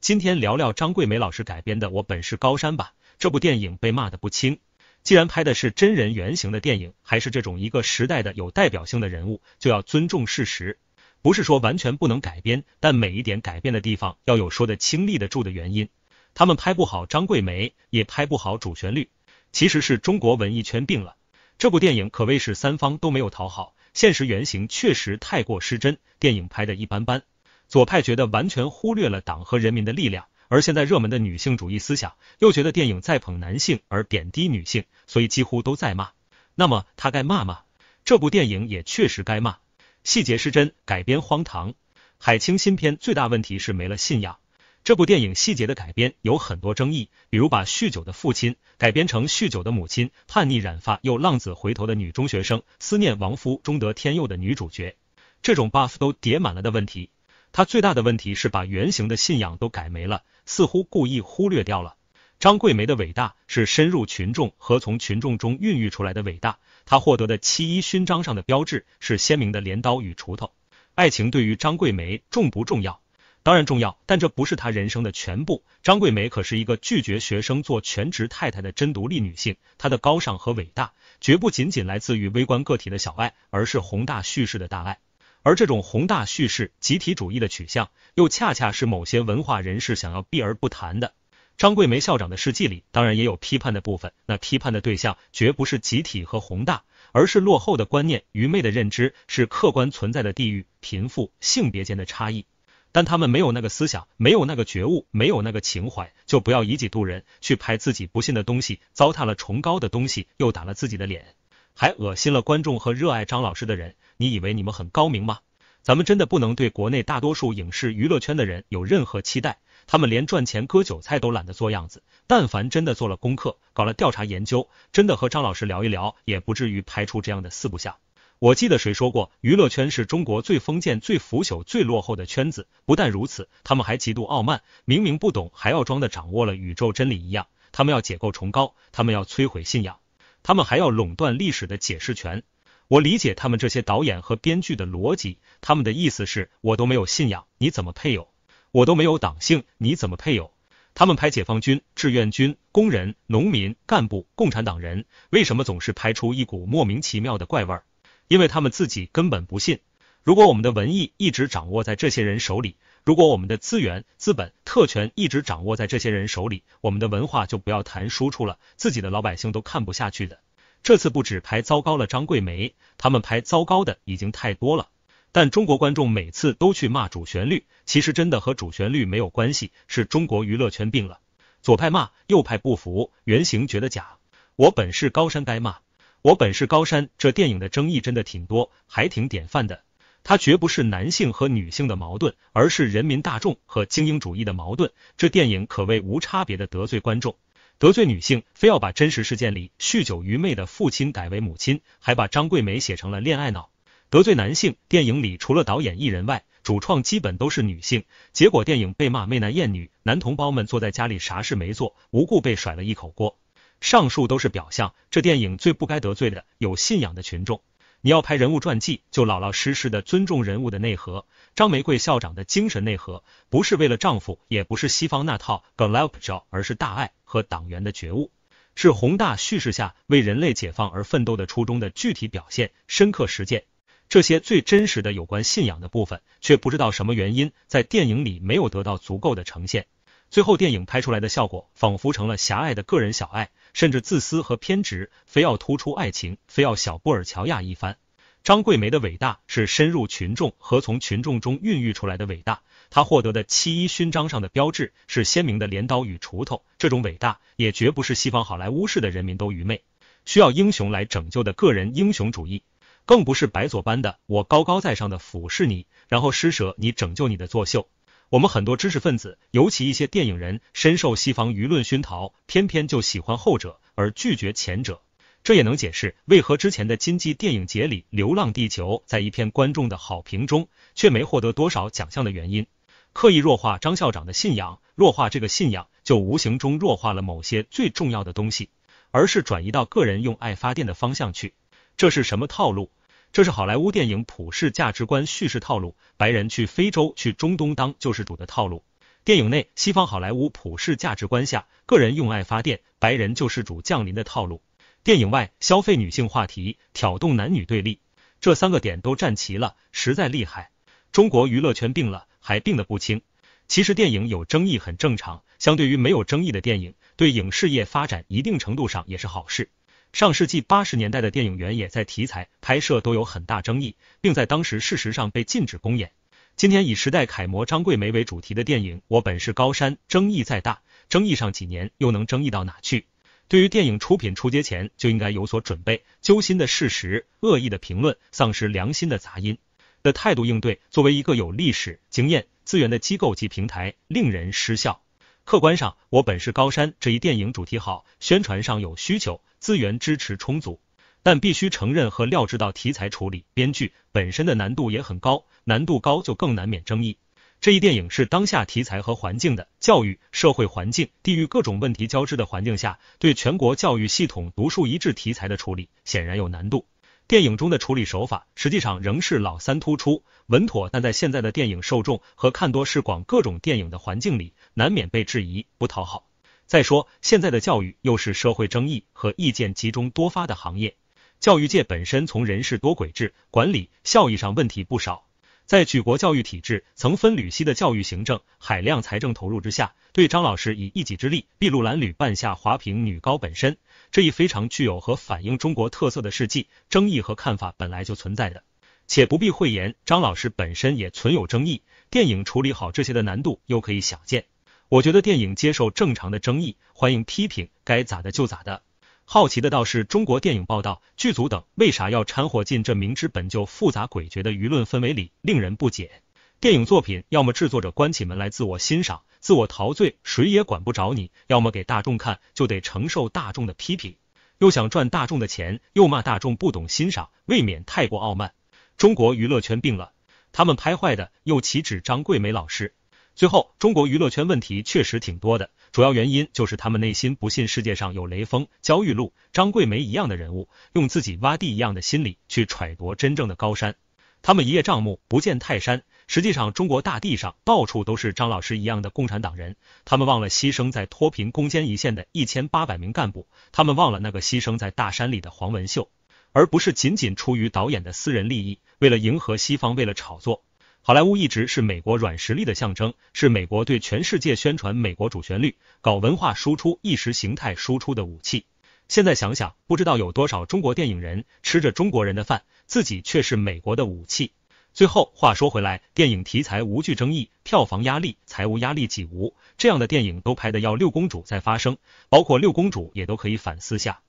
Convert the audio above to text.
今天聊聊张桂梅老师改编的《我本是高山》吧。这部电影被骂的不轻。既然拍的是真人原型的电影，还是这种一个时代的有代表性的人物，就要尊重事实。不是说完全不能改编，但每一点改变的地方要有说得清、立得住的原因。他们拍不好张桂梅，也拍不好主旋律。其实是中国文艺圈病了。这部电影可谓是三方都没有讨好，现实原型确实太过失真，电影拍的一般般。左派觉得完全忽略了党和人民的力量，而现在热门的女性主义思想又觉得电影在捧男性而贬低女性，所以几乎都在骂。那么他该骂吗？这部电影也确实该骂，细节失真，改编荒唐。海清新片最大问题是没了信仰。这部电影细节的改编有很多争议，比如把酗酒的父亲改编成酗酒的母亲，叛逆染发又浪子回头的女中学生，思念亡夫终得天佑的女主角，这种 buff 都叠满了的问题。他最大的问题是把原型的信仰都改没了，似乎故意忽略掉了。张桂梅的伟大是深入群众和从群众中孕育出来的伟大，她获得的七一勋章上的标志是鲜明的镰刀与锄头。爱情对于张桂梅重不重要？当然重要，但这不是她人生的全部。张桂梅可是一个拒绝学生做全职太太的真独立女性，她的高尚和伟大绝不仅仅来自于微观个体的小爱，而是宏大叙事的大爱。而这种宏大叙事、集体主义的取向，又恰恰是某些文化人士想要避而不谈的。张桂梅校长的事迹里，当然也有批判的部分，那批判的对象绝不是集体和宏大，而是落后的观念、愚昧的认知，是客观存在的地域、贫富、性别间的差异。但他们没有那个思想，没有那个觉悟，没有那个情怀，就不要以己度人，去拍自己不信的东西，糟蹋了崇高的东西，又打了自己的脸，还恶心了观众和热爱张老师的人。你以为你们很高明吗？咱们真的不能对国内大多数影视娱乐圈的人有任何期待。他们连赚钱割韭菜都懒得做样子。但凡真的做了功课，搞了调查研究，真的和张老师聊一聊，也不至于拍出这样的四不像。我记得谁说过，娱乐圈是中国最封建、最腐朽、最落后的圈子。不但如此，他们还极度傲慢，明明不懂还要装的掌握了宇宙真理一样。他们要解构崇高，他们要摧毁信仰，他们还要垄断历史的解释权。我理解他们这些导演和编剧的逻辑，他们的意思是：我都没有信仰，你怎么配有？我都没有党性，你怎么配有？他们拍解放军、志愿军、工人、农民、干部、共产党人，为什么总是拍出一股莫名其妙的怪味？因为他们自己根本不信。如果我们的文艺一直掌握在这些人手里，如果我们的资源、资本、特权一直掌握在这些人手里，我们的文化就不要谈输出了，自己的老百姓都看不下去的。这次不止拍糟糕了，张桂梅他们拍糟糕的已经太多了。但中国观众每次都去骂主旋律，其实真的和主旋律没有关系，是中国娱乐圈病了。左派骂，右派不服，原型觉得假，我本是高山该骂，我本是高山。这电影的争议真的挺多，还挺典范的。它绝不是男性和女性的矛盾，而是人民大众和精英主义的矛盾。这电影可谓无差别的得罪观众。得罪女性，非要把真实事件里酗酒愚昧的父亲改为母亲，还把张桂梅写成了恋爱脑；得罪男性，电影里除了导演、艺人外，主创基本都是女性，结果电影被骂媚男厌女。男同胞们坐在家里啥事没做，无故被甩了一口锅。上述都是表象，这电影最不该得罪的有信仰的群众。你要拍人物传记，就老老实实的尊重人物的内核。张玫瑰校长的精神内核，不是为了丈夫，也不是西方那套 g l o p j a 而是大爱。和党员的觉悟，是宏大叙事下为人类解放而奋斗的初衷的具体表现、深刻实践。这些最真实的有关信仰的部分，却不知道什么原因，在电影里没有得到足够的呈现。最后，电影拍出来的效果，仿佛成了狭隘的个人小爱，甚至自私和偏执，非要突出爱情，非要小布尔乔亚一番。张桂梅的伟大是深入群众和从群众中孕育出来的伟大。她获得的七一勋章上的标志是鲜明的镰刀与锄头。这种伟大也绝不是西方好莱坞式的人民都愚昧，需要英雄来拯救的个人英雄主义，更不是白左般的我高高在上的俯视你，然后施舍你拯救你的作秀。我们很多知识分子，尤其一些电影人，深受西方舆论熏陶，偏偏就喜欢后者，而拒绝前者。这也能解释为何之前的金鸡电影节里，《流浪地球》在一片观众的好评中，却没获得多少奖项的原因。刻意弱化张校长的信仰，弱化这个信仰，就无形中弱化了某些最重要的东西，而是转移到个人用爱发电的方向去。这是什么套路？这是好莱坞电影普世价值观叙事套路，白人去非洲、去中东当救世主的套路。电影内西方好莱坞普世价值观下，个人用爱发电，白人救世主降临的套路。电影外消费女性话题挑动男女对立，这三个点都占齐了，实在厉害。中国娱乐圈病了，还病得不轻。其实电影有争议很正常，相对于没有争议的电影，对影视业发展一定程度上也是好事。上世纪八十年代的电影原也在题材拍摄都有很大争议，并在当时事实上被禁止公演。今天以时代楷模张桂梅为主题的电影《我本是高山》，争议再大，争议上几年又能争议到哪去？对于电影出品出街前就应该有所准备，揪心的事实、恶意的评论、丧失良心的杂音的态度应对，作为一个有历史经验资源的机构及平台，令人失笑。客观上，我本是高山这一电影主题好，宣传上有需求，资源支持充足，但必须承认和料知道题材处理、编剧本身的难度也很高，难度高就更难免争议。这一电影是当下题材和环境的教育社会环境、地域各种问题交织的环境下，对全国教育系统独树一帜题材的处理，显然有难度。电影中的处理手法实际上仍是老三突出稳妥，但在现在的电影受众和看多视广各种电影的环境里，难免被质疑不讨好。再说现在的教育又是社会争议和意见集中多发的行业，教育界本身从人事多轨制管理效益上问题不少。在举国教育体制、曾分缕析的教育行政、海量财政投入之下，对张老师以一己之力筚路蓝缕办下华平女高本身这一非常具有和反映中国特色的事迹，争议和看法本来就存在的，且不必讳言，张老师本身也存有争议。电影处理好这些的难度又可以想见。我觉得电影接受正常的争议，欢迎批评，该咋的就咋的。好奇的倒是中国电影报道、剧组等，为啥要掺和进这明知本就复杂诡谲的舆论氛围里，令人不解。电影作品要么制作者关起门来自我欣赏、自我陶醉，谁也管不着你；要么给大众看，就得承受大众的批评，又想赚大众的钱，又骂大众不懂欣赏，未免太过傲慢。中国娱乐圈病了，他们拍坏的又岂止张桂梅老师？最后，中国娱乐圈问题确实挺多的，主要原因就是他们内心不信世界上有雷锋、焦裕禄、张桂梅一样的人物，用自己挖地一样的心理去揣度真正的高山，他们一叶障目不见泰山。实际上，中国大地上到处都是张老师一样的共产党人，他们忘了牺牲在脱贫攻坚一线的一千八百名干部，他们忘了那个牺牲在大山里的黄文秀，而不是仅仅出于导演的私人利益，为了迎合西方，为了炒作。好莱坞一直是美国软实力的象征，是美国对全世界宣传美国主旋律、搞文化输出、意识形态输出的武器。现在想想，不知道有多少中国电影人吃着中国人的饭，自己却是美国的武器。最后话说回来，电影题材无惧争议，票房压力、财务压力几无，这样的电影都拍的要六公主在发声，包括六公主也都可以反思下。